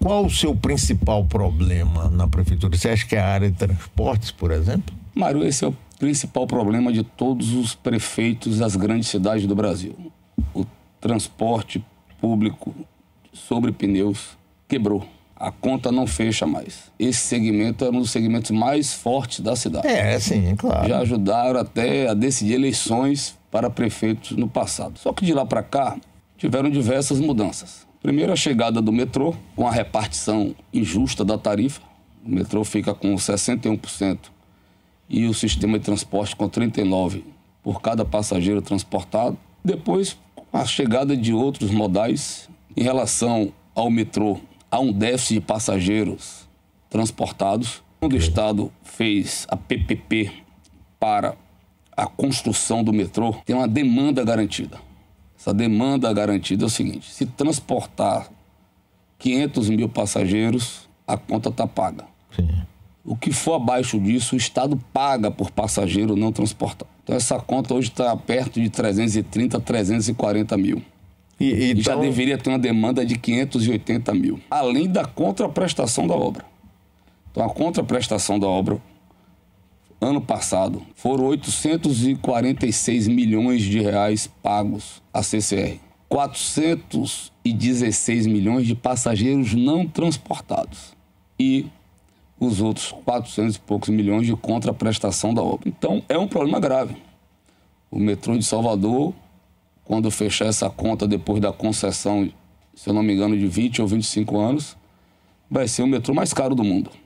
Qual o seu principal problema na prefeitura? Você acha que é a área de transportes, por exemplo? Mário, esse é o principal problema de todos os prefeitos das grandes cidades do Brasil. O transporte público sobre pneus quebrou. A conta não fecha mais. Esse segmento é um dos segmentos mais fortes da cidade. É, sim, claro. Já ajudaram até a decidir eleições para prefeitos no passado. Só que de lá para cá tiveram diversas mudanças. Primeiro, a chegada do metrô, com a repartição injusta da tarifa. O metrô fica com 61% e o sistema de transporte com 39% por cada passageiro transportado. Depois, a chegada de outros modais. Em relação ao metrô, há um déficit de passageiros transportados. Quando o Estado fez a PPP para a construção do metrô, tem uma demanda garantida essa demanda garantida é o seguinte: se transportar 500 mil passageiros, a conta está paga. Sim. O que for abaixo disso, o Estado paga por passageiro não transportado. Então, essa conta hoje está perto de 330, 340 mil. E, e então... já deveria ter uma demanda de 580 mil, além da contraprestação da obra. Então, a contraprestação da obra ano passado foram 846 milhões de reais pagos à CCR. 416 milhões de passageiros não transportados e os outros 400 e poucos milhões de contraprestação da obra. Então, é um problema grave. O metrô de Salvador, quando fechar essa conta depois da concessão, se eu não me engano, de 20 ou 25 anos, vai ser o metrô mais caro do mundo.